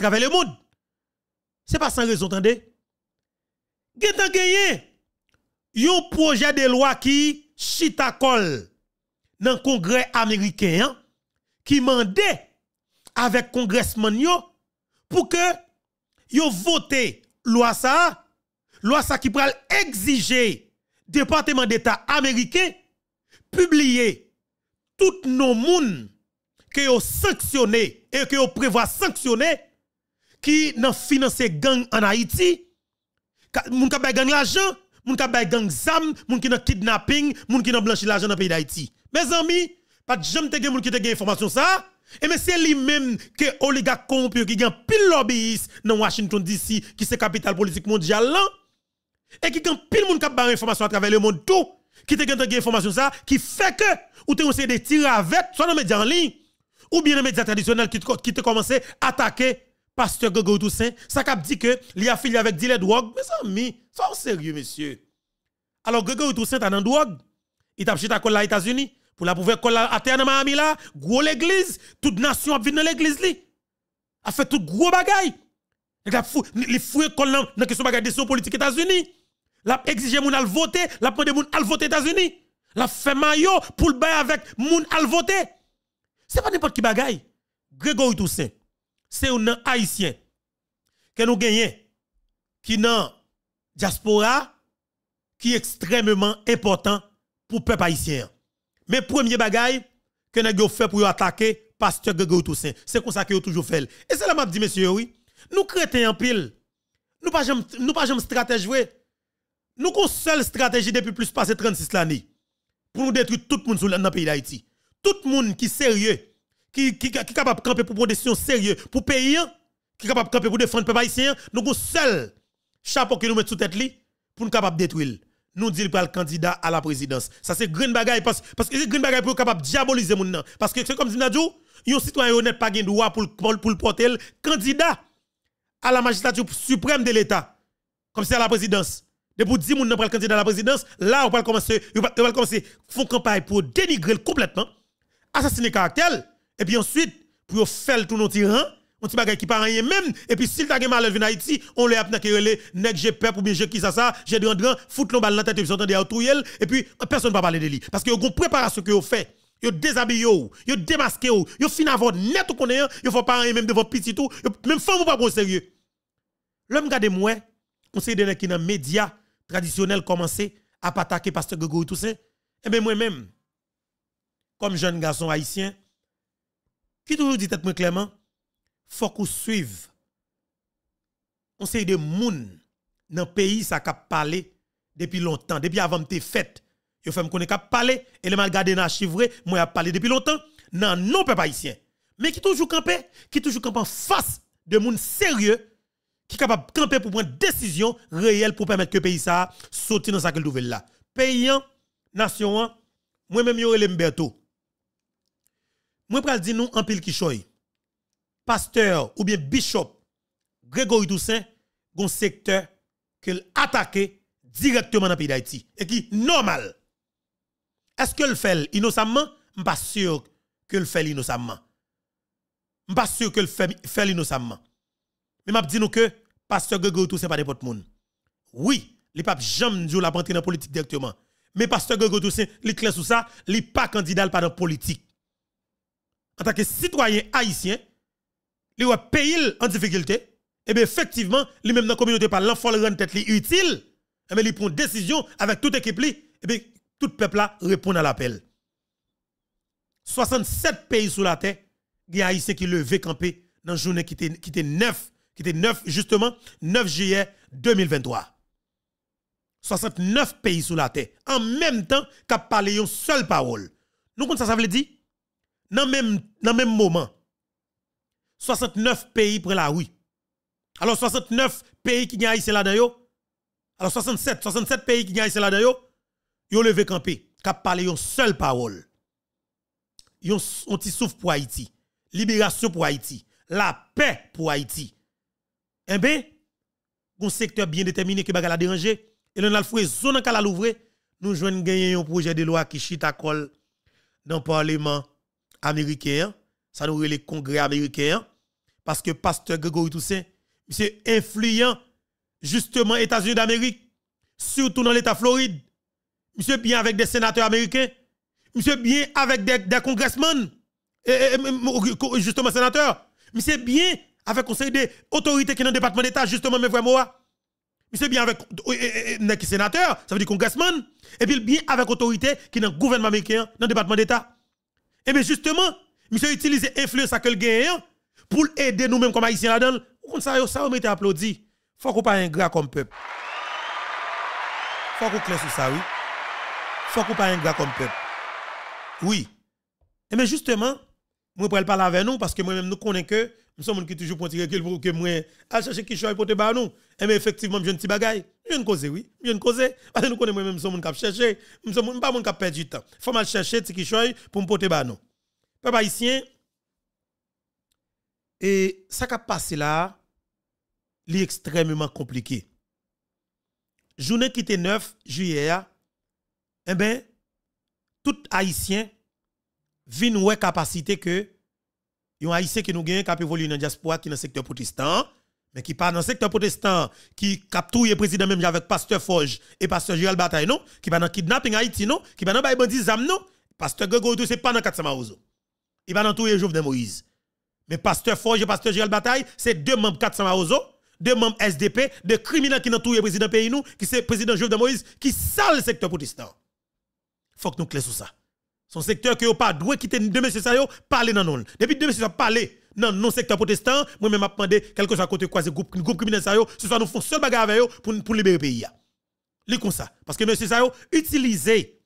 travers le monde. C'est pas sans raison, attendez. y gagné un projet de loi qui chita col, dans le congrès américain qui mandait avec Manio pour que vous voté loi ça loi ça qui pral exiger département d'état américain publier toutes nos moun que vous sanctionné et que vous prévoit sanctionner qui nan financé gang en Haïti moun ka bay gang l'argent moun ka bay gang zam moun qui nan kidnapping moun qui nan blanchi l'argent dans pays d'Haïti mes amis pas jamais te gen moun qui te gen information ça et mais c'est lui-même que oligarque corrompu qui gagne pile lobbyiste dans Washington DC qui c'est capitale politique mondiale là et qui gagne pile moun information à travers le monde tout qui te gagne information ça qui fait que ou te de avec soit dans médias en ligne ou bien dans médias traditionnels qui te, qui te commencer à attaquer pasteur Gogo Toussaint, ça cap dit que il filé avec des drogue, mes amis, ça en sérieux monsieur. Alors Gogo Toussaint dans drogue, il t'a chita colla aux États-Unis pour la pouvoir colla à terre dans Miami là, gros l'église, toute nation a dans l'église là A fait tout gros bagaille. Il a foué les fruits colla dans question la des politique États-Unis. La votent. moun al voter, la prendre moun al voter États-Unis. La fait maillot pour le bain avec moun al voter. C'est pas n'importe qui bagaille. Grégory Toussaint c'est un haïtien que nous gagnons qui dans diaspora qui est extrêmement important pour le peuple haïtien. Mais premier bagaille que nous fait pour attaquer pasteur Toussaint, c'est comme ça que toujours fait. Et c'est là m'a dit monsieur oui, nous créons en pile. Nous pas nous pas jamais stratégie Nous avons une seule stratégie depuis plus de 36 ans. pour nous détruire tout le monde dans le pays d'Haïti. Tout le monde qui est sérieux qui est capable de camper pour prendre des décisions sérieuses pour pays hein? qui est capable de camper pour défendre peuple haïtien hein? nous avons seul chapeau que nous mettons sous tête pour nous capable détruire nous pas le candidat à la présidence ça c'est grande bagaille parce parce que c'est grande bagaille pour capable diaboliser mon parce que c'est comme dit Nadjou un citoyen honnête pas le droit pour le porter candidat à la magistrature suprême de l'état comme c'est à la présidence de pour dire moun pas le candidat à la présidence là on va commencer à faire commencer campagne pour dénigrer complètement assassiner caractère et puis ensuite, pour faire tout nos tyrans, on ti bagay qui pas rien même et puis si t'a gen malheur vient Haïti on le apna kerele nèg j'ai peur ou bien j'ai qui ça ça j'ai de rendran fout l'on balle dans tête puis entendre autouyel et puis personne va parler de lui parce que yon gon ce que yo fait yo déshabillé ou yo démasqué ou yo fin avant net ou connaît il faut pas rien même devant petit tout même femme ou pas au sérieux l'homme gade moi on sait des les qui médias traditionnels commencer à attaquer pasteur tout Toussaint et eh ben moi même comme jeune garçon haïtien qui toujours dit tête clairement, faut qu'on suive. On sait de gens dans pays ça cap depuis longtemps, depuis avant m'te fête. Yo fait me et le mal na chivré, moi a parlé depuis longtemps non non peuple haïtien. Mais qui toujours camper, qui toujours camper en face de moun sérieux qui capable camper pour prendre décision réelle pour permettre que le pays ça sortir dans sa nouvelle là. Paysan, nation, moi même yo Lemberto. Moi, je dis nous, en pile qui Pasteur ou bien bishop Grégory Toussaint, un secteur qu'il attaqué directement dans le pays d'Haïti. Et qui, normal. Est-ce que le fait innocemment? Je ne suis pas sûr que le fait innocemment. Je ne suis pas sûr que le fait innocemment. Mais je dis nous que pasteur Grégory Toussaint pas n'importe monde. Oui, les papes jamais la dans la politique directement. Mais pasteur Grégory Toussaint, il est clair sur ça, il n'est pas candidat dans la politique en tant que citoyen haïtien, li wè pays en difficulté, et eh bien effectivement, lui même dans la communauté par l'enfant le rend tête utile, et eh bien il prend décision avec toute équipe et eh bien tout peuple là répond à l'appel. 67 pays sous la terre, il y a haïtiens qui levé camper dans journée qui était qui était 9, qui était 9 justement 9 juillet 2023. 69 pays sous la terre en même temps qu'a parler une seule parole. Nous comme ça ça veut dire dans même dans même moment 69 pays prennent la rue. Alors 69 pays qui gagnent là-dedans alors 67 67 pays qui gagnent là-dedans yo levé campé cap parler une seule parole. Yon on petit pour Haïti, libération pour Haïti, la paix pour Haïti. Eh bien, un secteur bien déterminé qui va la déranger et l'on a le fouet zone en la l'ouvrir, nous gagner un projet de loi qui chita col dans le parlement américain, ça nous les congrès américains, parce que pasteur Grégory Toussaint, c'est influent justement États-Unis d'Amérique, surtout dans l'État Floride. Monsieur bien avec des sénateurs américains, monsieur bien avec des, congressmen, justement sénateurs, monsieur bien avec conseil des autorités qui dans le département d'État, justement, mes frères moi. Monsieur bien avec les sénateurs, ça veut dire congressmen. et puis bien avec autorités qui dans le gouvernement américain, dans le département d'État. Et eh bien justement, monsieur utilise influence à que le hein, pour aider nous-mêmes comme haïtiens là-dedans. Vous ça, ça, on ne applaudi. Faut qu'on pas gras comme peuple. Faut qu'on clair sur ça, oui. Faut qu'on pas gras comme peuple. Oui. Et eh bien justement, moi, pour parler avec nous parce que moi-même, nous connaissons que nous sommes qui toujours pour quelque pour que moi, à chercher qui choisit pour te battre nous. Et eh mais effectivement, je ne petit bagaille. Je ne cause, oui. Je ne cause. Parce que nous connaissons moi-même, nous sommes qui chercher. Nous sommes pas qui perdre du temps. Il faut mal chercher qui choisit pour me porter battre nous. Peuple haïtien, et ça qui a passé là, est extrêmement compliqué. Journée qui était 9 juillet, eh bien, tout haïtien vient une capacité que y un haïtien qui nous gagne, qui a évolué dans la diaspora, qui est dans le secteur protestant, mais qui pas dans le secteur protestant, qui capture le président même avec Pasteur Forge et Pasteur Gérald Bataille, non, qui va dans le kidnapping Haïti, non, qui va dans le bandit non, Pasteur Gregory, c'est pas dans 400 Il va dans tout les de Moïse. Mais Pasteur Forge et Pasteur Gérald Bataille, c'est deux membres 400 Maouzo, deux membres SDP, deux criminels qui ont tout le président pays, nous, qui c'est président de Moïse, qui sale le secteur protestant. Faut que nous clés sur ça. Son secteur que pas droit quitter deux messieurs ça parler dans non. Depuis deux messieurs ça parler dans non secteur protestant, moi même m'a demandé quelque chose à côté croiser groupe groupe criminel ça yo, ce soit nous font seul bagarre avec eux pour pour libérer pays. Li comme ça parce que monsieur ça yo utiliser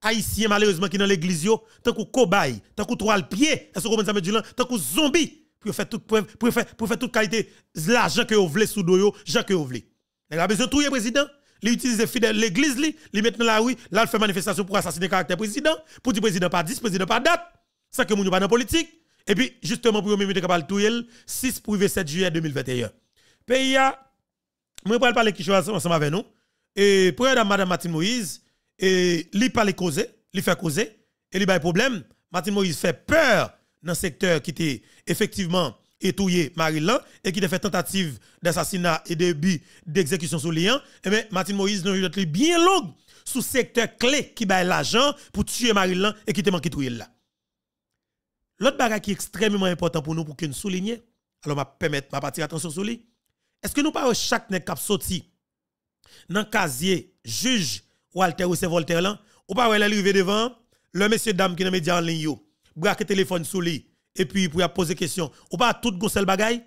haïtien malheureusement qui dans l'église yo, tant que cobaye, tant que trois pieds, est vous ça me tant que zombie pour faire toute pour faire pour faire toute qualité l'argent que vous voulez sous doyo, gens que vous voulez. Vous avez besoin de tout président li utilise fidèle l'église li, li met la rue, là il fait manifestation pour assassiner caractère président, pour dire président pas 10, président pas date, sans que moun pas dans politique. Et puis justement pour même capable tout 6 pour 7 juillet 2021. Pays a moi pas parler qui chose ensemble avec nous et près avoir madame Martine Moïse et li parler causer, li fait causer et li des problème, Martine Moïse fait peur dans secteur qui était effectivement étouillé Marilyn et qui a fait tentative d'assassinat et début d'exécution sous lien, et eh bien, Martin Moïse, nous avons bien long sous secteur clé qui baille l'argent pour tuer Marilyn et qui te manqué tout là. L'autre bagage qui est extrêmement important pour nous, pour que nous alors je vais permettre, je partir attention sur lui. Est-ce que nous parlons chaque nek sorti dans le casier juge Walter ou c'est Voltaire là, ou pas devant le monsieur dame qui est dans les médias en ligne, braque téléphone sous lui, et puis pour y poser question. Ou pas tout gonsel bagay,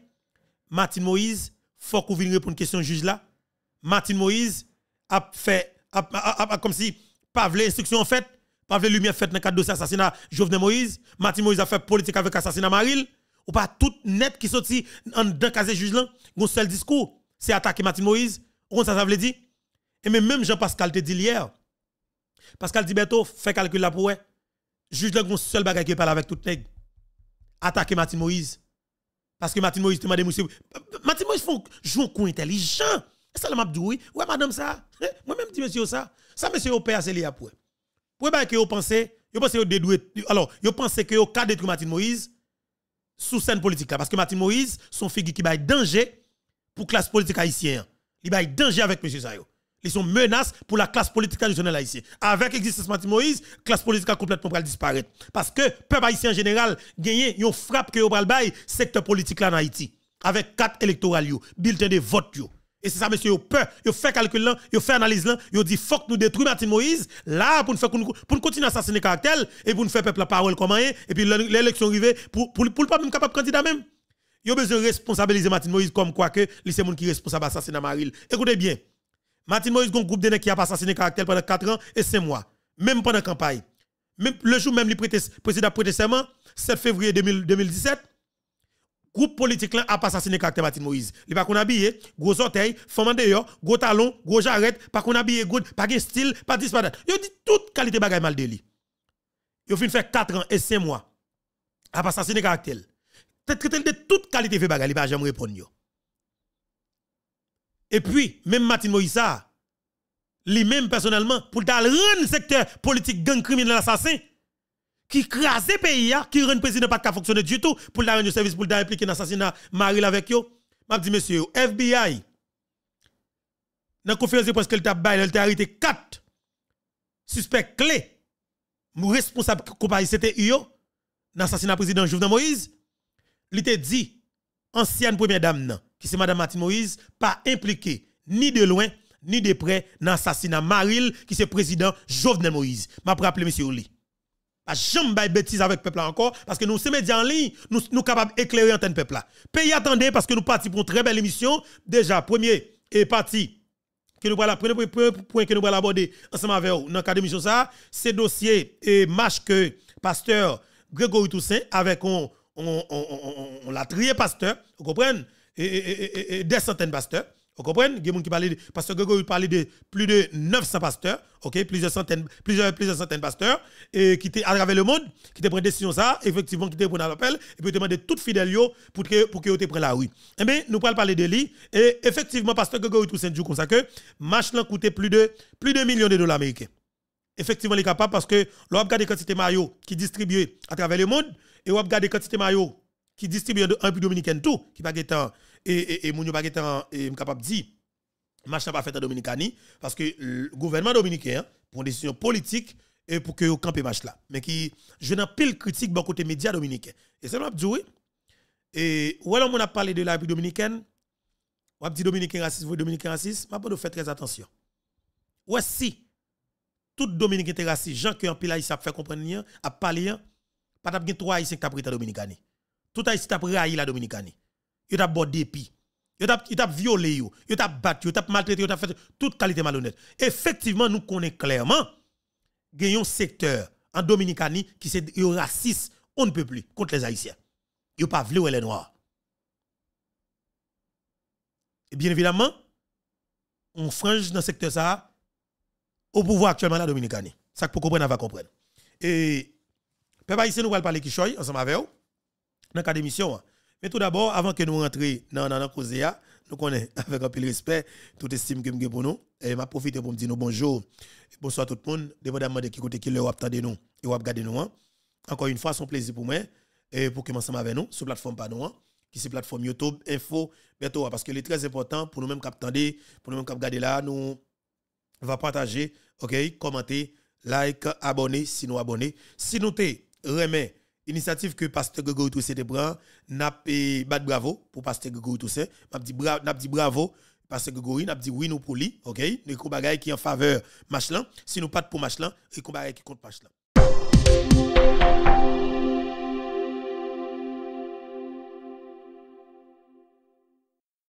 Martin Moïse, faut qu'on vienne répondre question juge là. Martin Moïse a fait, comme si, pas instruction en fait, pas lumière fait dans le cadre de dossier assassinat Jovenel Moïse. Martin Moïse a fait politique avec assassinat Maril. Ou pas tout net qui sorti en d'un de juge là, un seul discours, c'est attaquer Martin Moïse. Ou ça, ça veut dire? Et même Jean-Pascal te dit hier, Pascal dit bientôt fait calcul là pour ouais. Juge là, un seul bagay qui parle avec tout nègre attaquer Martin Moïse. Parce que Martin Moïse te m'as démontré, Martin Moïse font jouer un coup intelligent. Ça le m'a dit oui. Ouais madame ça. Hein? Moi même dis monsieur ça. Ça monsieur au père c'est lié pour. Pour ce que vous pensez, vous pensez vous dédouez, Alors, vous pensez que vous cas de Martin Moïse sous scène politique là parce que Martin Moïse son figure qui bail danger pour classe politique haïtienne. Il bail danger avec monsieur Sayo ils sont menaces pour la classe politique nationale haïtienne. Avec l'existence de Moïse, classe politique a complètement disparaître. Parce que peuple haïtien en général gagne une frappe que au le secteur politique là en Haïti avec quatre électorales bulletin de vote yo. Et c'est ça monsieur, peur, yo fait calcul là, yo fait analyse là, yo dit faut que nous détruisons Martin Moïse là pour nous faire pour continuer à assassiner caractère et pour nous faire peuple la parole comme est, et puis l'élection arrivée pour pour pour pas même capable de candidat même. Yo besoin responsabiliser Martin Moïse comme quoi que c'est monde qui responsable assassinat Maril. Écoutez bien. Martin Moïse, un groupe de qui a assassiné caractère pendant 4 ans et 5 mois, même pendant la campagne. le jour même, le président prêté 7 février 2017, groupe politique là a assassiné caractère Martin Moïse. Il pas qu'on habillé, gros orteils, femme gros talons, gros jarrettes, pas qu'on habillé good, pas de style, pas disparat. a dit toute qualité bagaille mal de lui. y a faire 4 ans et 5 mois. A pas assassiné caractère. Traité de toute qualité de bagaille, il pas jamais répondre et puis, même Martin Moïse, lui-même personnellement, pour rendre le secteur politique gang criminel assassin, qui crase le pays, hein, qui rend le président pas capable fonctionner du tout, pour le rendre service, pour impliquer dans l'assassinat Marie avec yo. M'a dis, monsieur, FBI, dans la conférence de presse qu'elle a arrêté 4 suspects clés, responsables compagnie c'était yo, dans l'assassinat président Jovenel Moïse. Il te dit, ancienne première dame, qui c'est Mme Martine Moïse, pas impliqué, ni de loin ni de près dans l'assassinat Maril, qui c'est président Jovenel Moïse. Je rappelle, monsieur Oli. Pas jamais bêtise avec le peuple encore, parce que nous sommes médias en ligne, nous sommes capables d'éclairer que peuple Pays attendez, parce que nous partons pour une très belle émission. Déjà, premier et parti que nous voilà premier point que nous allons aborder ensemble avec vous dans le cadre de ça, c'est dossier et marche que pasteur Grégory Toussaint avec on, on, l'a trié pasteur, vous comprenez et, des centaines de pasteurs. Vous comprenez? Il y a qui parlent de, pasteur parlait de plus de 900 pasteurs, ok, plusieurs centaines, plusieurs, plusieurs centaines de pasteurs, qui étaient à travers le monde, qui étaient prêts décision ça, effectivement, qui étaient à l'appel, et puis demander tout fidèle pour que, pour que preniez la rue. Eh bien, nous parlons parler de lui, et effectivement, pasteur tout Toussaint du comme ça que, le coûtait plus de, plus de millions de dollars américains. Effectivement, il est capable parce que, l'on quantités quantité maillots qui distribuent à travers le monde, et des quantités quantité maillots qui distribue de République dominicaine tout, qui pas et et, pas temps et capable dire marche pas fait en Dominicanie parce que le gouvernement dominicain prend des décisions politiques pour que campe match là mais qui je n'ai pile critique bon côté média dominicain et ça m'a dit oui et ou alors on a parlé de la République dominicaine on a dit dominicain raciste vous dominicain raciste m'a pas faire très attention ouais si tout dominicain était raciste gens qui en pile fait comprendre a parlé pas d'abgin trois ici qui a pris ta dominicanie tout Haïti t'a raillé la Dominicanie. Yo t'a bordé dépi. Yo t'a yo violé yo, yo t'a battu, yo t'a maltraité, yo t'a fait toute qualité malhonnête. Effectivement, nous connaissons clairement un secteur en Dominicanie qui c'est raciste, on ne peut plus contre les haïtiens. Yo pas voulu les noirs. Et bien évidemment, on frange dans secteur ça au pouvoir actuellement la Dominicanie. Ça pour comprendre va comprendre. Et peuple haïtien nous allons parler qui ensemble avec vous dans le d'émission. Hein. Mais tout d'abord, avant que nous rentrions dans la cause, nous connaissons avec un peu de respect toute estime que nous pour nous. Et je profite pour me dire bonjour bonsoir tout le monde. Dépendamment de qui côté qui vous attendez nous et vous regardez nous. Hein. Encore une fois, c'est un plaisir pour moi et pour que ensemble avec nous sur la plateforme pano hein, qui c'est plateforme YouTube, Info, bientôt. Parce que c'est très important pour nous-mêmes qui attendez, pour nous-mêmes qui nous là, nous va partager, ok, commenter, like, abonner, si nous abonner. Si nous te remet initiative que pasteur Grégory Toussaint de prend n'a pas bravo pour pasteur Grégory Toussaint n'a dit n'a dit bravo pasteur Grégory n'a dit oui nous pour lui OK nous qu'on pas qui en faveur Machlan si nous pas pour Machlan et qu'on pas qui contre Machlan